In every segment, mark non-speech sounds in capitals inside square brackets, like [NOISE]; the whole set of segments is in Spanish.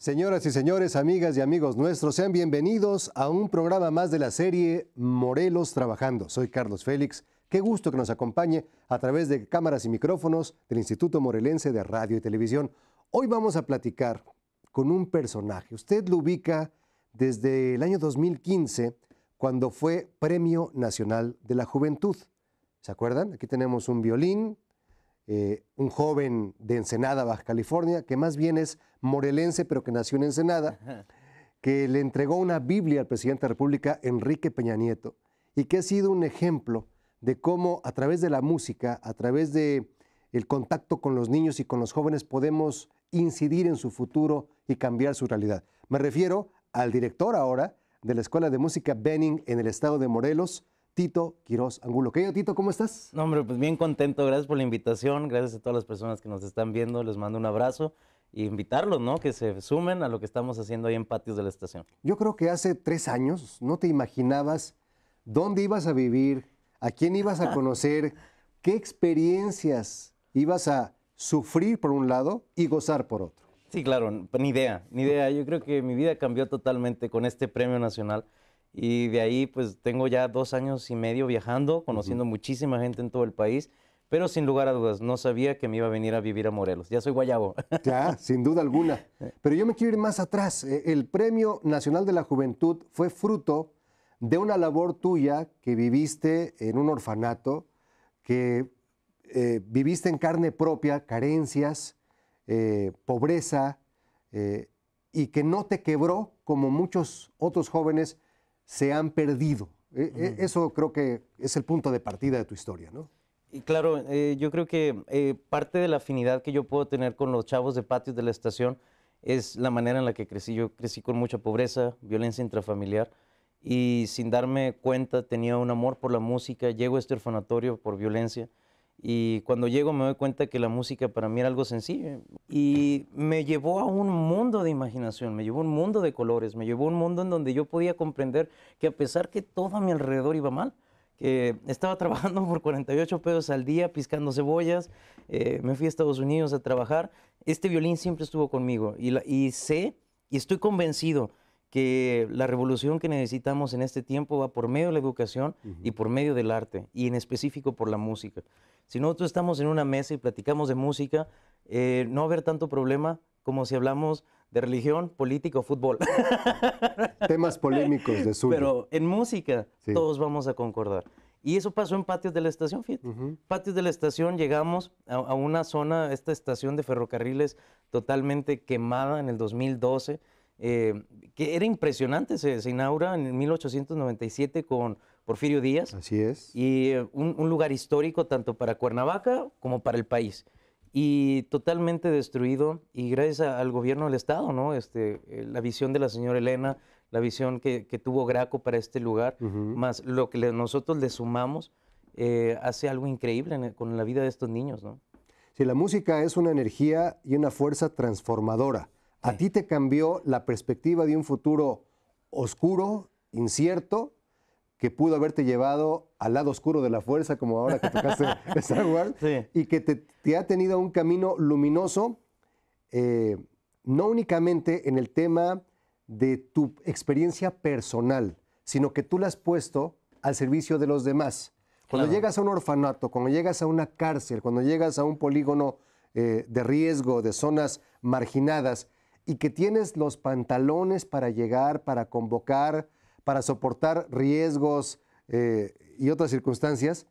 Señoras y señores, amigas y amigos nuestros, sean bienvenidos a un programa más de la serie Morelos Trabajando. Soy Carlos Félix. Qué gusto que nos acompañe a través de cámaras y micrófonos del Instituto Morelense de Radio y Televisión. Hoy vamos a platicar con un personaje. Usted lo ubica desde el año 2015, cuando fue Premio Nacional de la Juventud. ¿Se acuerdan? Aquí tenemos un violín, eh, un joven de Ensenada, Baja California, que más bien es morelense, pero que nació en Ensenada, que le entregó una Biblia al presidente de la República, Enrique Peña Nieto, y que ha sido un ejemplo de cómo a través de la música, a través de contacto con los niños y con los jóvenes podemos incidir en su futuro y cambiar su realidad. Me refiero al director ahora de la Escuela de Música Benning en el estado de Morelos, Tito Quiroz Angulo. Querido Tito, ¿cómo estás? No, hombre, pues bien contento. Gracias por la invitación. Gracias a todas las personas que nos están viendo. Les mando un abrazo y invitarlos, ¿no? Que se sumen a lo que estamos haciendo ahí en patios de la estación. Yo creo que hace tres años no te imaginabas dónde ibas a vivir, a quién ibas a [LAUGHS] conocer, qué experiencias ibas a sufrir por un lado y gozar por otro. Sí, claro, ni idea, ni idea. Yo creo que mi vida cambió totalmente con este premio nacional y de ahí pues tengo ya dos años y medio viajando, conociendo muchísima gente en todo el país. Pero sin lugar a dudas, no sabía que me iba a venir a vivir a Morelos. Ya soy guayabo. [LAUGHS] Ya, sin duda alguna. Eh. Pero yo me quiero ir más atrás. Eh, el Premio Nacional de la Juventud fue fruto de una labor tuya que viviste en un orfanato, que eh, viviste en carne propia carencias, pobreza, y que no te quebró como muchos otros jóvenes se han perdido. E, e, eso creo que es el punto de partida de tu historia, ¿no? Y claro, eh, yo creo que eh, parte de la afinidad que yo puedo tener con los chavos de patios de la estación es la manera en la que crecí. Yo crecí con mucha pobreza, violencia intrafamiliar y sin darme cuenta tenía un amor por la música. Llego a este orfanatorio por violencia y cuando llego me doy cuenta que la música para mí era algo sencillo. Y me llevó a un mundo de imaginación, me llevó a un mundo de colores, me llevó a un mundo en donde yo podía comprender que a pesar que todo a mi alrededor iba mal, que estaba [LAUGHS] trabajando por 48 pesos al día, piscando cebollas, eh, me fui a Estados Unidos a trabajar, este violín siempre estuvo conmigo. Y, sé y estoy convencido que la revolución que necesitamos en este tiempo va por medio de la educación y por medio del arte, y en específico por la música. Si nosotros estamos en una mesa y platicamos de música, eh, no va a haber tanto problema como si hablamos de religión, política o fútbol. [LAUGHS] Temas polémicos de suyo. Pero en música todos vamos a concordar. Y eso pasó en patios de la estación, fíjate. Patios de la estación, llegamos a, una zona, esta estación de ferrocarriles totalmente quemada en el 2012, eh, que era impresionante, se inaugura en 1897 con Porfirio Díaz. Así es. Y eh, un, lugar histórico tanto para Cuernavaca como para el país y totalmente destruido y gracias al gobierno del estado, ¿no? Este, eh, la visión de la señora Elena, la visión que, tuvo Graco para este lugar, más lo que nosotros le sumamos, eh, hace algo increíble con la vida de estos niños, ¿no? Sí, la música es una energía y una fuerza transformadora. A ti te cambió la perspectiva de un futuro oscuro, incierto, que pudo haberte llevado al lado oscuro de la fuerza, como ahora que tocaste [LAUGHS] [LAUGHS] Star Wars, y que te, ha tenido un camino luminoso, eh, no únicamente en el tema de tu experiencia personal, sino que tú la has puesto al servicio de los demás. Cuando llegas a un orfanato, cuando llegas a una cárcel, cuando llegas a un polígono eh, de riesgo, de zonas marginadas, y que tienes los pantalones para llegar, para convocar, para soportar riesgos eh, y otras circunstancias,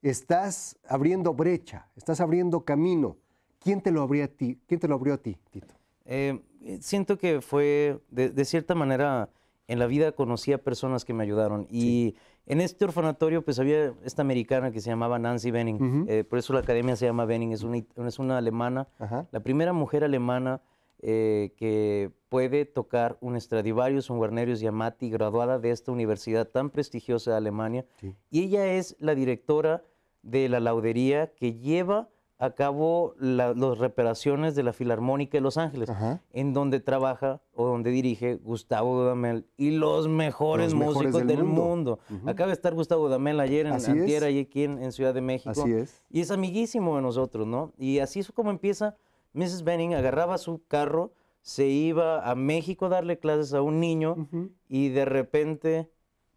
estás abriendo brecha, estás abriendo camino. ¿Quién te lo abrió a ti? ¿Quién te lo abrió a ti, Tito? Eh, siento que fue, de, cierta manera, en la vida conocí a personas que me ayudaron. Y en este orfanatorio, pues había esta americana que se llamaba Nancy Benning. Eh, por eso la academia se llama Benning. Es una, es una alemana, la primera mujer alemana eh, que puede tocar un Stradivarius, un Guarnerius Yamati, graduada de esta universidad tan prestigiosa de Alemania. Y ella es la directora de la laudería que lleva a cabo las reparaciones de la Filarmónica de Los Ángeles, en donde trabaja o donde dirige Gustavo Dudamel y los mejores músicos del, mundo. Acaba de estar Gustavo Dudamel ayer en tierra y aquí en, en, Ciudad de México. Así es. Y es amiguísimo de nosotros, ¿no? Y así es como empieza Mrs. Benning agarraba su carro, se iba a México a darle clases a un niño y de repente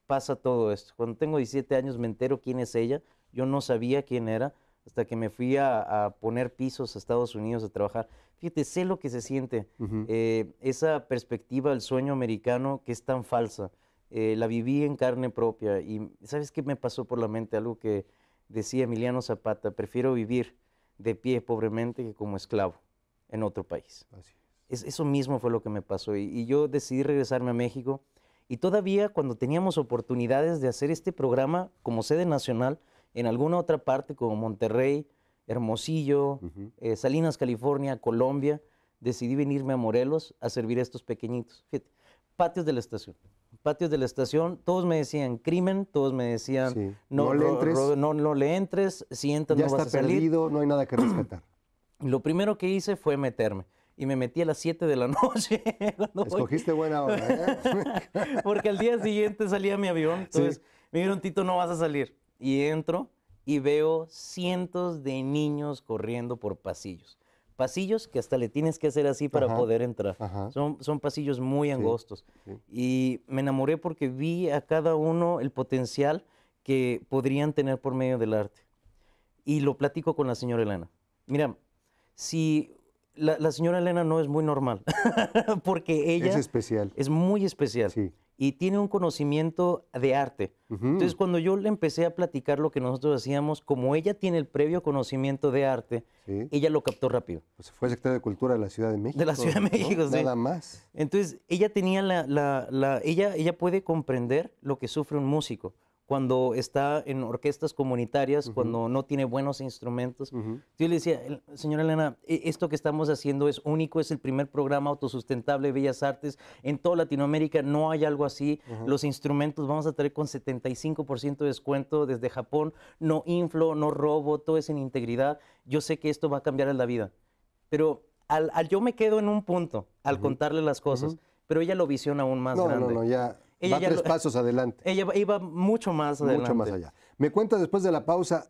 pasa todo esto. Cuando tengo 17 años me entero quién es ella. Yo no sabía quién era hasta que me fui a, poner pisos a Estados Unidos a trabajar. Fíjate, sé lo que se siente. Eh, esa perspectiva del sueño americano que es tan falsa. Eh, la viví en carne propia y ¿sabes qué me pasó por la mente? Algo que decía Emiliano Zapata, prefiero vivir de pie pobremente que como esclavo en otro país. es. eso mismo fue lo que me pasó y, yo decidí regresarme a México y todavía cuando teníamos oportunidades de hacer este programa como sede nacional en alguna otra parte como Monterrey, Hermosillo, eh, Salinas, California, Colombia, decidí venirme a Morelos a servir a estos pequeñitos. Fíjate, patios de la estación. Patios de la estación, todos me decían crimen, todos me decían no, no, le entres. no, no le entres, si entras ya no vas está a perdido, no hay nada que rescatar. Lo primero que hice fue meterme y me metí a las 7 de la [LAUGHS] noche. Escogiste buena hora, ¿eh? [LAUGHS] Porque al día siguiente salía mi avión. Entonces me dijeron, Tito, no vas a salir. Y entro y veo cientos de niños corriendo por pasillos. Pasillos que hasta le tienes que hacer así para poder entrar. Son, son, pasillos muy angostos. Y me enamoré porque vi a cada uno el potencial que podrían tener por medio del arte. Y lo platico con la señora Elena. Mira, si la, señora Elena no es muy normal, [LAUGHS] porque ella es especial. Es muy especial. Y tiene un conocimiento de arte. Entonces, cuando yo le empecé a platicar lo que nosotros hacíamos, como ella tiene el previo conocimiento de arte, ella lo captó rápido. Pues fue secretaria de Cultura de la Ciudad de México. De la Ciudad de México, Nada más. Entonces, ella tenía la, la, ella, ella puede comprender lo que sufre un músico cuando está en orquestas comunitarias, cuando no tiene buenos instrumentos. Yo le decía, señora Elena, e, esto que estamos haciendo es único, es el primer programa autosustentable de Bellas Artes. En toda Latinoamérica no hay algo así. Los instrumentos vamos a traer con 75% de descuento desde Japón. No inflo, no robo, todo es en integridad. Yo sé que esto va a cambiar la vida. Pero al, yo me quedo en un punto al contarle las cosas, pero ella lo visiona aún más no, No, no, ya Va tres pasos adelante. [LAUGHS] Ella iba mucho más adelante. Mucho más allá. Me cuentas después de la pausa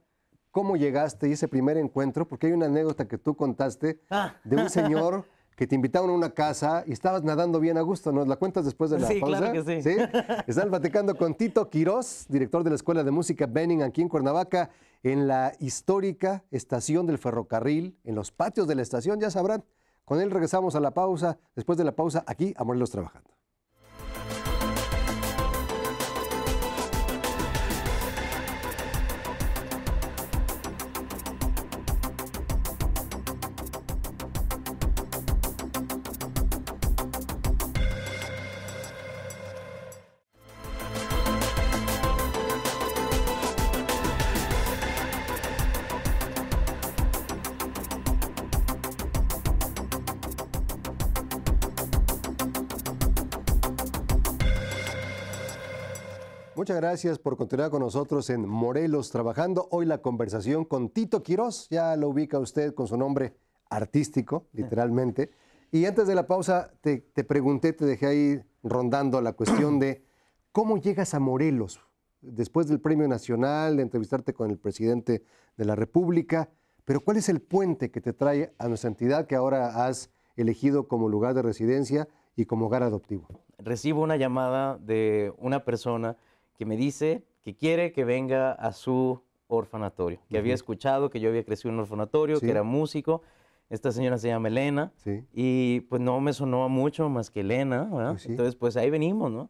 cómo llegaste y ese primer encuentro, porque hay una anécdota que tú contaste ah. de un [LAUGHS] señor que te invitaron a una casa y estabas nadando bien a gusto. ¿Nos la cuentas después de la sí, Claro que sí. [LAUGHS] Están platicando con Tito Quirós, director de la Escuela de Música Benning aquí en Cuernavaca, en la histórica estación del ferrocarril, en los patios de la estación, ya sabrán. Con él regresamos a la pausa, después de la pausa, aquí a Morelos Trabajando. Muchas gracias por continuar con nosotros en Morelos trabajando. Hoy la conversación con Tito Quirós, ya lo ubica usted con su nombre artístico, [LAUGHS] literalmente. Y antes de la pausa te, te pregunté, te dejé ahí rondando la cuestión de cómo llegas a Morelos después del Premio Nacional, de entrevistarte con el presidente de la República, pero ¿cuál es el puente que te trae a nuestra entidad que ahora has elegido como lugar de residencia y como hogar adoptivo? Recibo una llamada de una persona que me dice que quiere que venga a su orfanatorio, que había escuchado que yo había crecido en un orfanatorio, que era músico. Esta señora se llama Elena sí. y pues no me sonó mucho más que Elena, ¿verdad? Pues sí. Entonces pues ahí venimos, ¿no?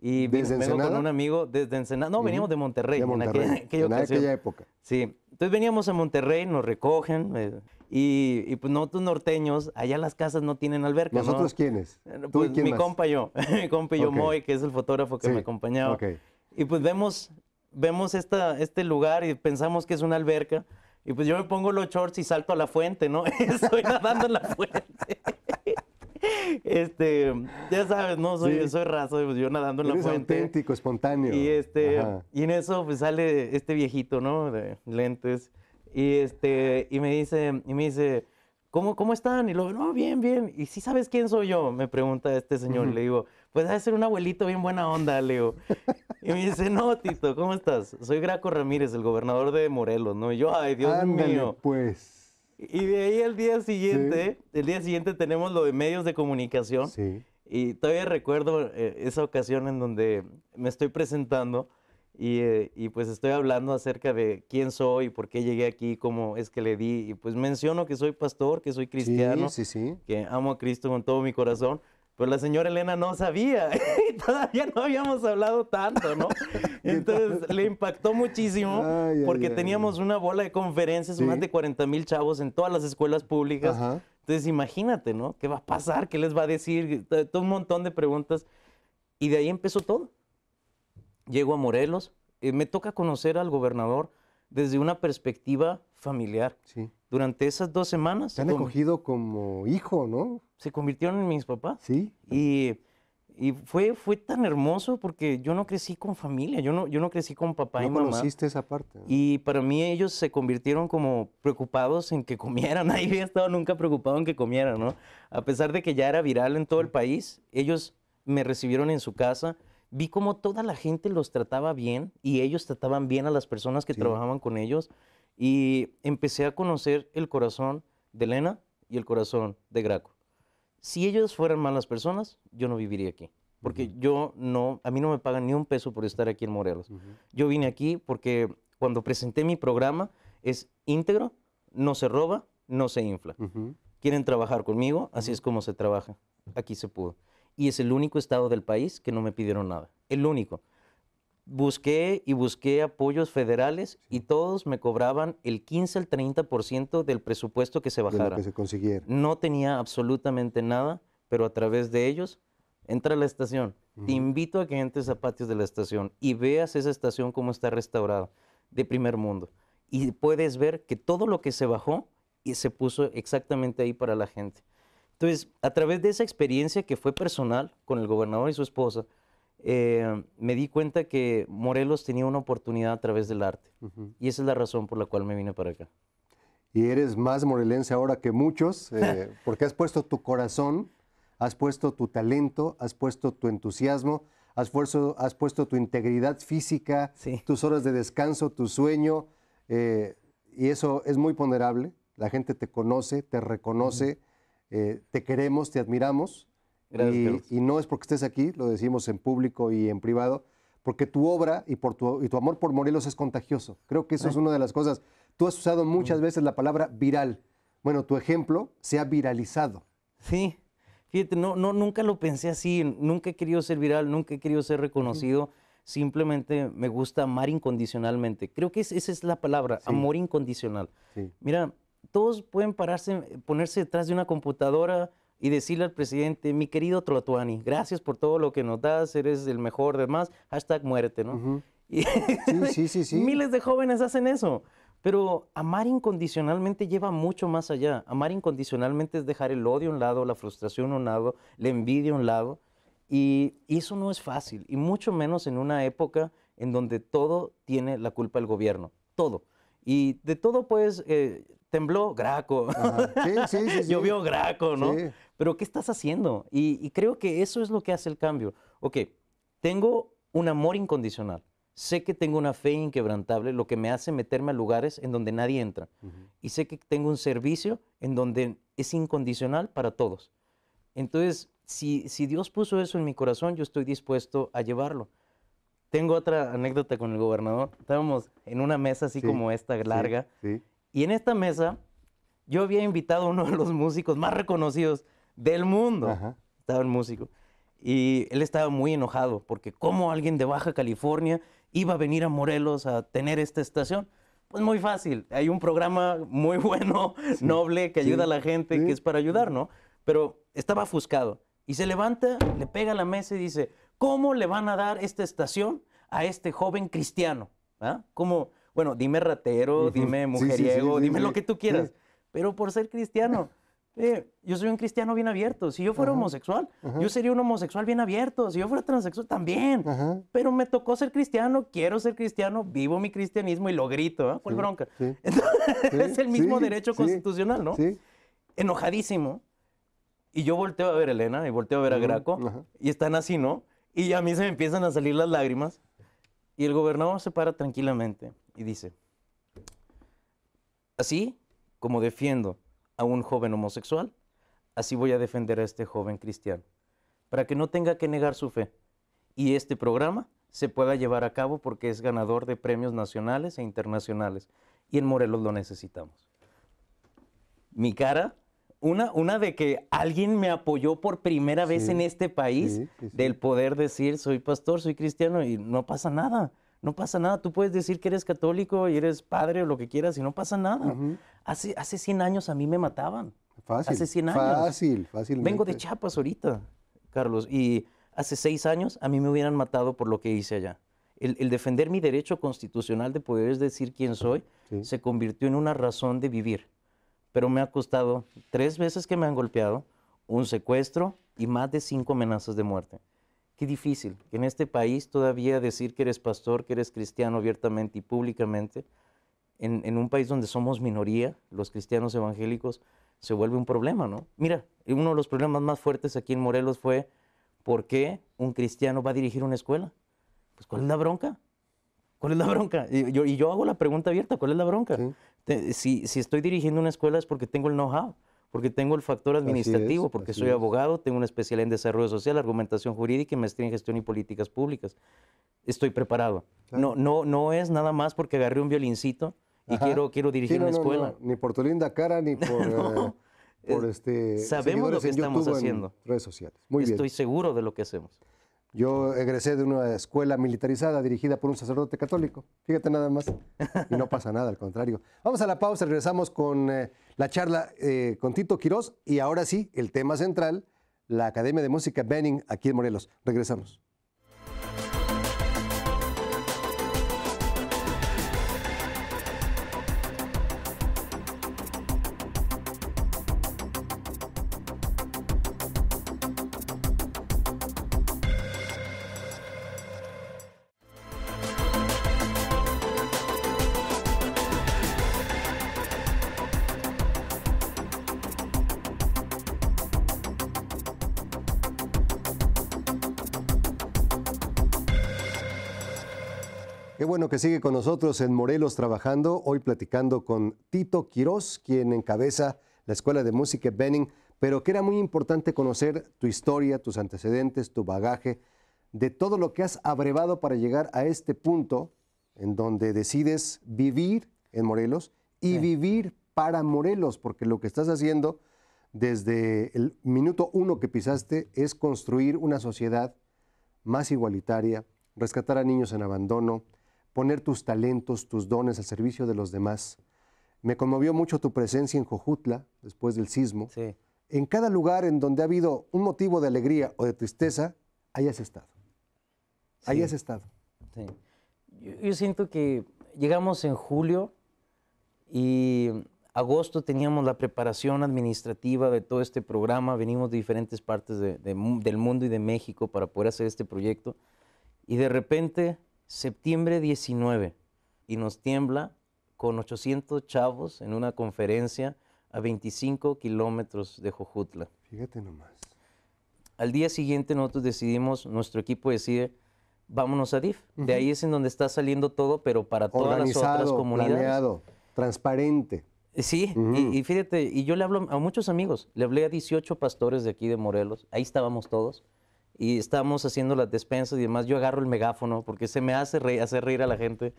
Y ¿Desde vengo con un amigo desde Ensenada, no, veníamos de Monterrey, de en, [LAUGHS] aquella, época. Sí, entonces veníamos a Monterrey, nos recogen, eh, y, y, pues nosotros norteños, allá las casas no tienen alberca. ¿Nosotros quiénes? Pues, ¿Tú y pues, quién mi compa yo, [LAUGHS] mi compa yo Moy, que es el fotógrafo que me acompañaba. Okay. Y pues vemos, vemos esta, este lugar y pensamos que es una alberca. Y pues yo me pongo los shorts y salto a la fuente, ¿no? [LAUGHS] Estoy nadando en la fuente. [LAUGHS] Este, ya sabes, no soy, raso, pues, yo nadando en la fuente. auténtico, espontáneo. Y este, y en eso pues sale este viejito, ¿no? De lentes. Y este, y me dice, y me dice, ¿cómo, cómo están? Y luego, no, bien, bien. ¿Y si sabes quién soy yo? Me pregunta este señor. y Le digo, pues va ser un abuelito bien buena onda, Leo. Y me dice, no, Tito, ¿cómo estás? Soy Graco Ramírez, el gobernador de Morelos, ¿no? Y yo, ay, Dios mío. pues. Y de ahí el día siguiente, el día siguiente tenemos lo de medios de comunicación. Sí. Y todavía recuerdo eh, esa ocasión en donde me estoy presentando y, eh, y, pues estoy hablando acerca de quién soy, por qué llegué aquí, cómo es que le di. Y pues menciono que soy pastor, que soy cristiano, sí, sí, sí. que amo a Cristo con todo mi corazón. Pero pues la señora Elena no sabía [LAUGHS] y todavía no habíamos hablado tanto, ¿no? [LAUGHS] Entonces le impactó muchísimo [LAUGHS] porque teníamos una bola de conferencias, más de 40 mil chavos en todas las escuelas públicas. Entonces imagínate, ¿no? ¿Qué va a pasar? ¿Qué les va a decir? Todo un montón de preguntas. Y de ahí empezó todo. Llego a Morelos, eh, me toca conocer al gobernador desde una perspectiva familiar. Sí durante esas dos semanas... Te han acogido como hijo, ¿no? Se convirtieron en mis papás. Sí. Y, y fue, fue tan hermoso porque yo no crecí con familia, yo no, yo no crecí con papá y mamá. conociste esa parte. Y para mí ellos se convirtieron como preocupados en que comieran. [LAUGHS] Nadie había estado nunca preocupado en que comieran, ¿no? A pesar de que ya era viral en todo el país, ellos me recibieron en su casa. Vi cómo toda la gente los trataba bien y ellos trataban bien a las personas que trabajaban con ellos. Y empecé a conocer el corazón de Elena y el corazón de Graco. Si ellos fueran malas personas, yo no viviría aquí. Porque yo no, a mí no me pagan ni un peso por estar aquí en Morelos. Yo vine aquí porque cuando presenté mi programa es íntegro, no se roba, no se infla. Quieren trabajar conmigo, así es como se trabaja. Aquí se pudo. Y es el único estado del país que no me pidieron nada. El único busqué y busqué apoyos federales y todos me cobraban el 15 al 30% del presupuesto que se bajara. que se consiguiera. No tenía absolutamente nada, pero a través de ellos, entra a la estación. Te invito a que entres a patios de la estación y veas esa estación como está restaurada, de primer mundo. Y puedes ver que todo lo que se bajó y se puso exactamente ahí para la gente. Entonces, a través de esa experiencia que fue personal con el gobernador y su esposa, eh, me di cuenta que Morelos tenía una oportunidad a través del arte. Y esa es la razón por la cual me vine para acá. Y eres más morelense ahora que muchos, [LAUGHS] eh, porque has puesto tu corazón, has puesto tu talento, has puesto tu entusiasmo, has, puesto, has puesto tu integridad física, tus horas de descanso, tu sueño. Eh, y eso es muy ponderable. La gente te conoce, te reconoce, te queremos, te admiramos y, no es porque estés aquí, lo decimos en público y en privado, porque tu obra y, por tu, y tu amor por Morelos es contagioso. Creo que eso es una de las cosas. Tú has usado muchas mm. veces la palabra viral. Bueno, tu ejemplo se ha viralizado. Sí, fíjate, no, no, nunca lo pensé así, nunca he querido ser viral, nunca he querido ser reconocido. Simplemente me gusta amar incondicionalmente. Creo que esa es la palabra, amor incondicional. Mira, todos pueden pararse, ponerse detrás de una computadora, y decirle al presidente, mi querido Trotuani gracias por todo lo que nos das, eres el mejor, más hashtag muerte, ¿no? sí, sí, [LAUGHS] sí, Miles de jóvenes hacen eso. Pero amar incondicionalmente lleva mucho más allá. Amar incondicionalmente es dejar el odio a un lado, la frustración a un lado, la envidia a un lado. Y, eso no es fácil, y mucho menos en una época en donde todo tiene la culpa el gobierno. Todo. Y de todo, pues, eh, tembló Graco. Sí, sí, sí, [LAUGHS] Llovió Graco, ¿no? pero ¿qué estás haciendo? Y, creo que eso es lo que hace el cambio. Ok, tengo un amor incondicional, sé que tengo una fe inquebrantable, lo que me hace meterme a lugares en donde nadie entra, y sé que tengo un servicio en donde es incondicional para todos. Entonces, si, si Dios puso eso en mi corazón, yo estoy dispuesto a llevarlo. Tengo otra anécdota con el gobernador. Estábamos en una mesa así como esta, larga. Y en esta mesa yo había invitado a uno de los músicos más reconocidos del mundo. Estaba el músico. Y él estaba muy enojado porque cómo alguien de Baja California iba a venir a Morelos a tener esta estación. Pues muy fácil, hay un programa muy [LAUGHS] bueno, noble, que ayuda a la gente, que es para ayudar, ¿no? Pero estaba ofuscado. Y se levanta, le pega a la mesa y dice, ¿cómo le van a dar esta estación a este joven cristiano? ¿Ah? Como, bueno, dime ratero, dime mujeriego, dime lo que tú quieras, pero por ser cristiano yo soy un cristiano bien abierto. Si yo fuera homosexual, yo sería un homosexual bien abierto. Si yo fuera transexual, también. Pero me tocó ser cristiano, quiero ser cristiano, vivo mi cristianismo y lo grito. ¿eh? bronca? [LAUGHS] es el mismo derecho constitucional, ¿no? Enojadísimo. Y yo volteo a ver a Elena y volteo a ver a Graco y están así, ¿no? Y a mí se me empiezan a salir las lágrimas. Y el gobernador se para tranquilamente y dice, así como defiendo a un joven homosexual, así voy a defender a este joven cristiano, para que no tenga que negar su fe y este programa se pueda llevar a cabo porque es ganador de premios nacionales e internacionales y en Morelos lo necesitamos. Mi cara, una, una de que alguien me apoyó por primera vez en este país del poder decir soy pastor, soy cristiano y no pasa nada no pasa nada. Tú puedes decir que eres católico y eres padre o lo que quieras y no pasa nada. hace, 100 años a mí me mataban. Fácil. Hace 100 años. Fácil, Vengo de Chiapas ahorita, Carlos, y hace 6 años a mí me hubieran matado por lo que hice allá. El, defender mi derecho constitucional de poder decir quién soy se convirtió en una razón de vivir. Pero me ha costado tres veces que me han golpeado, un secuestro y más de cinco amenazas de muerte. Qué difícil en este país todavía decir que eres pastor, que eres cristiano abiertamente y públicamente, en, un país donde somos minoría, los cristianos evangélicos, se vuelve un problema, ¿no? Mira, uno de los problemas más fuertes aquí en Morelos fue por qué un cristiano va a dirigir una escuela. Pues, ¿cuál es la bronca? ¿Cuál es la bronca? Y yo, hago la pregunta abierta, ¿cuál es la bronca? si, si estoy dirigiendo una escuela es porque tengo el know-how porque tengo el factor administrativo, porque soy abogado, tengo una especialidad en desarrollo social, argumentación jurídica y maestría en gestión y políticas públicas. Estoy preparado. No, no, no es nada más porque agarré un violincito y quiero, quiero dirigir una escuela. Ni por tu linda cara, ni [LAUGHS] por, eh, este, sabemos lo que estamos haciendo. redes sociales. Muy Estoy seguro de lo que hacemos. Yo egresé de una escuela militarizada dirigida por un sacerdote católico. Fíjate nada más. Y no pasa nada, al contrario. Vamos a la pausa, regresamos con eh, la charla eh, con Tito Quirós y ahora sí, el tema central, la Academia de Música Benning aquí en Morelos. Regresamos. Qué bueno que sigue con nosotros en Morelos trabajando, hoy platicando con Tito Quirós, quien encabeza la Escuela de Música Benning, pero que era muy importante conocer tu historia, tus antecedentes, tu bagaje, de todo lo que has abrevado para llegar a este punto en donde decides vivir en Morelos y vivir para Morelos, porque lo que estás haciendo desde el minuto uno que pisaste es construir una sociedad más igualitaria, rescatar a niños en abandono, poner tus talentos, tus dones al servicio de los demás. Me conmovió mucho tu presencia en Jojutla, después del sismo. En cada lugar en donde ha habido un motivo de alegría o de tristeza, ahí has estado. Ahí has estado. Yo, siento que llegamos en julio y agosto teníamos la preparación administrativa de todo este programa, venimos de diferentes partes del mundo y de México para poder hacer este proyecto. Y de repente septiembre 19 y nos tiembla con 800 chavos en una conferencia a 25 kilómetros de Jojutla. Fíjate nomás. Al día siguiente nosotros decidimos, nuestro equipo decide, vámonos a DIF. De ahí es en donde está saliendo todo, pero para todas las otras comunidades. Planeado, transparente. Eh, sí, y, y, fíjate, y yo le hablo a muchos amigos, le hablé a 18 pastores de aquí de Morelos, ahí estábamos todos y estamos haciendo las despensas y demás, yo agarro el megáfono porque se me hace reír, hacer reír a la gente.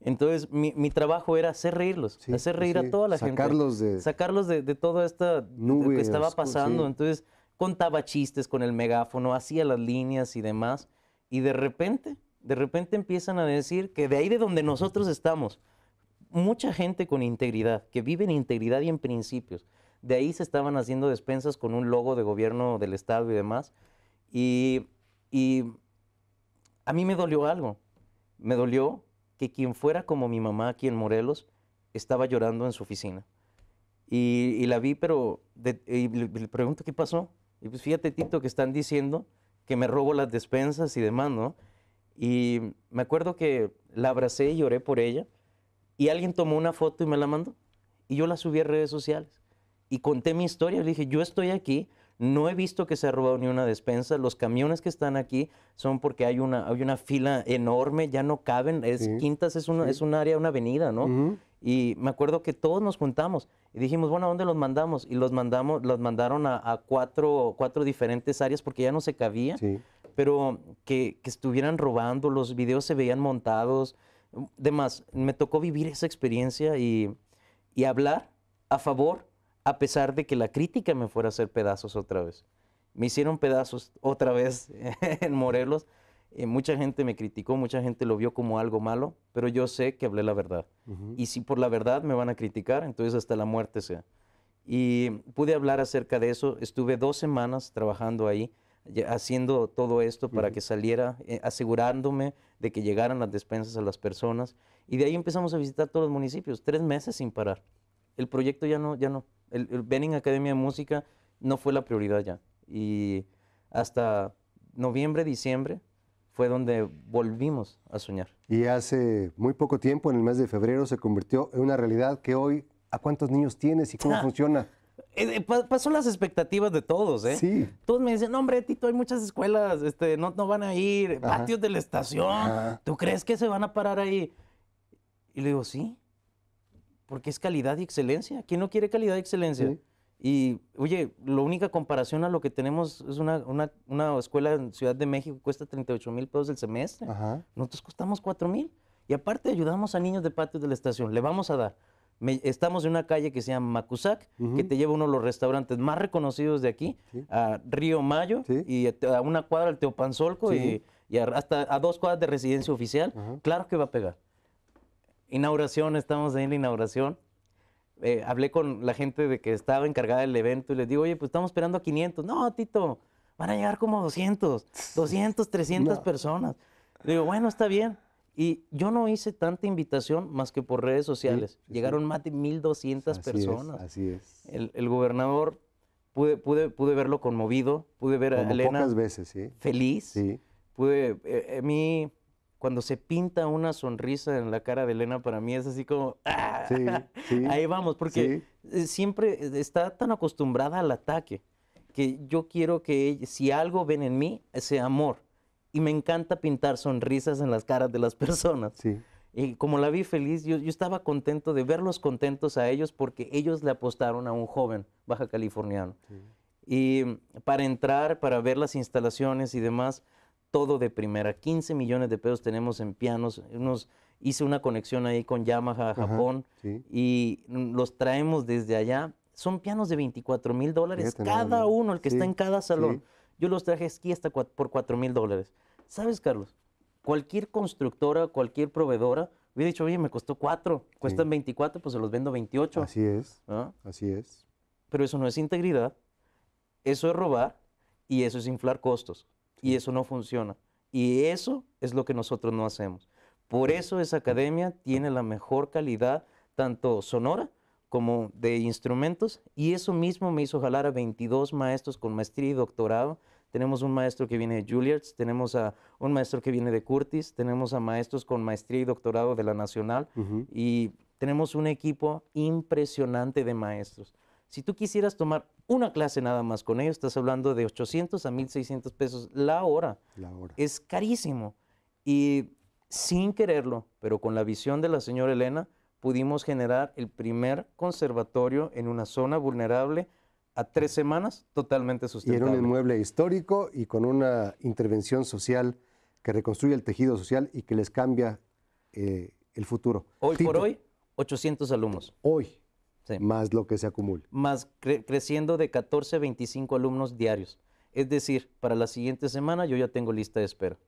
Entonces, mi, trabajo era hacer reírlos, hacer pues reír a toda la sacarlos gente. De, sacarlos de, de toda esta que estaba pasando. Entonces, contaba chistes con el megáfono, hacía las líneas y demás. Y de repente, de repente empiezan a decir que de ahí de donde nosotros estamos, mucha gente con integridad, que vive en integridad y en principios, de ahí se estaban haciendo despensas con un logo de gobierno del Estado y demás. Y, a mí me dolió algo. Me dolió que quien fuera como mi mamá aquí en Morelos estaba llorando en su oficina. Y, la vi, pero le, pregunto qué pasó. Y pues fíjate, Tito, que están diciendo que me robo las despensas y demás, ¿no? Y me acuerdo que la abracé y lloré por ella. Y alguien tomó una foto y me la mandó. Y yo la subí a redes sociales. Y conté mi historia. Le dije, yo estoy aquí no he visto que se ha robado ni una despensa. Los camiones que están aquí son porque hay una, una fila enorme, ya no caben. Es, Quintas es, es un área, una avenida, ¿no? Y me acuerdo que todos nos juntamos y dijimos, bueno, ¿a dónde los mandamos? Y los, mandamos, los mandaron a, cuatro, cuatro diferentes áreas porque ya no se cabía. Pero que, estuvieran robando, los videos se veían montados. Demás, me tocó vivir esa experiencia y, y hablar a favor a pesar de que la crítica me fuera a hacer pedazos otra vez. Me hicieron pedazos otra vez [LAUGHS] en Morelos. Eh, mucha gente me criticó, mucha gente lo vio como algo malo, pero yo sé que hablé la verdad. Y si por la verdad me van a criticar, entonces hasta la muerte sea. Y pude hablar acerca de eso. Estuve dos semanas trabajando ahí, haciendo todo esto para que saliera, eh, asegurándome de que llegaran las despensas a las personas. Y de ahí empezamos a visitar todos los municipios, tres meses sin parar el proyecto ya no, ya no, el, Benning Academia de Música no fue la prioridad ya. Y hasta noviembre, diciembre fue donde volvimos a soñar. Y hace muy poco tiempo, en el mes de febrero, se convirtió en una realidad que hoy, ¿a cuántos niños tienes y cómo [LAUGHS] funciona? Eh, eh, pasó las expectativas de todos, ¿eh? Sí. Todos me dicen, no, hombre, Tito, hay muchas escuelas, este, no, no van a ir, patios de la estación, ¿tú crees que se van a parar ahí? Y le digo, sí, porque es calidad y excelencia. ¿Quién no quiere calidad y excelencia? Y, oye, la única comparación a lo que tenemos es una, escuela en Ciudad de México que cuesta 38 mil pesos el semestre. Nosotros costamos 4 mil. Y aparte ayudamos a niños de patio de la estación. Le vamos a dar. estamos en una calle que se llama Macusac, que te lleva uno de los restaurantes más reconocidos de aquí, a Río Mayo, y a, una cuadra al Teopanzolco, y, hasta a dos cuadras de residencia oficial. Claro que va a pegar inauguración, estamos ahí en la inauguración. Eh, hablé con la gente de que estaba encargada del evento y les digo, oye, pues estamos esperando a 500. No, Tito, van a llegar como 200, 200, 300 personas. digo, bueno, está bien. Y yo no hice tanta invitación más que por redes sociales. Llegaron más de 1.200 personas. así es. El, el gobernador, pude, pude, pude, verlo conmovido, pude ver a Elena. Pocas veces, sí. Feliz. Sí. Pude, a eh, eh, mí cuando se pinta una sonrisa en la cara de Elena, para mí es así como, ¡ah! [LAUGHS] ahí vamos, porque eh, siempre eh, está tan acostumbrada al ataque que yo quiero que si algo ven en mí, ese amor. Y me encanta pintar sonrisas en las caras de las [LAUGHS] personas. Y como la vi feliz, yo, yo estaba contento de verlos contentos a ellos porque ellos le apostaron a un joven baja californiano. Y mm, para entrar, para ver las instalaciones y demás, todo de primera. 15 millones de pesos tenemos en pianos. Unos, hice una conexión ahí con Yamaha, Japón, y los traemos desde allá. Son pianos de 24 mil dólares cada uno, el que está en cada salón. Yo los traje aquí hasta por 4 mil dólares. ¿Sabes, Carlos? Cualquier constructora, cualquier proveedora, hubiera dicho, oye, me costó 4, cuestan 24, pues se los vendo 28. Así es, ¿Ah? así es. Pero eso no es integridad, eso es robar y eso es inflar costos. Y eso no funciona. Y eso es lo que nosotros no hacemos. Por eso esa academia tiene la mejor calidad, tanto sonora como de instrumentos. Y eso mismo me hizo jalar a 22 maestros con maestría y doctorado. Tenemos un maestro que viene de Juilliards, tenemos a un maestro que viene de Curtis, tenemos a maestros con maestría y doctorado de la Nacional. Y tenemos un equipo impresionante de maestros. Si tú quisieras tomar una clase nada más con ellos, estás hablando de 800 a 1.600 pesos la hora. La hora. Es carísimo. Y sin quererlo, pero con la visión de la señora Elena, pudimos generar el primer conservatorio en una zona vulnerable a tres semanas totalmente sustentable. Y era un inmueble histórico y con una intervención social que reconstruye el tejido social y que les cambia eh, el futuro. Hoy por hoy, 800 alumnos. Hoy. Más lo que se acumula. Más creciendo de 14 a 25 alumnos diarios. Es decir, para la siguiente semana yo ya tengo lista de espera.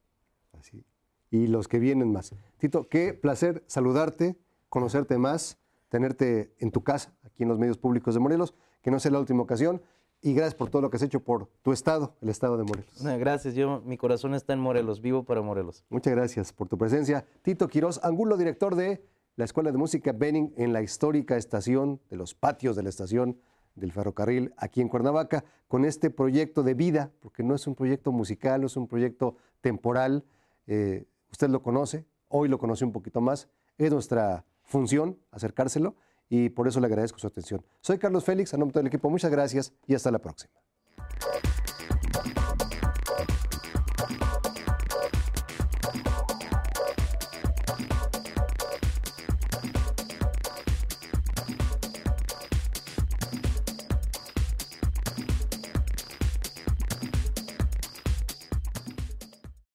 Así. Y los que vienen más. Tito, qué placer saludarte, conocerte más, tenerte en tu casa, aquí en los medios públicos de Morelos, que no sea la última ocasión. Y gracias por todo lo que has hecho por tu estado, el estado de Morelos. gracias, yo, mi corazón está en Morelos, vivo para Morelos. Muchas gracias por tu presencia. Tito Quiroz, Angulo, director de la Escuela de Música Benning en la histórica estación de los patios de la estación del ferrocarril aquí en Cuernavaca con este proyecto de vida, porque no es un proyecto musical, es un proyecto temporal. Eh, usted lo conoce, hoy lo conoce un poquito más. Es nuestra función acercárselo y por eso le agradezco su atención. Soy Carlos Félix, a nombre del equipo, muchas gracias y hasta la próxima.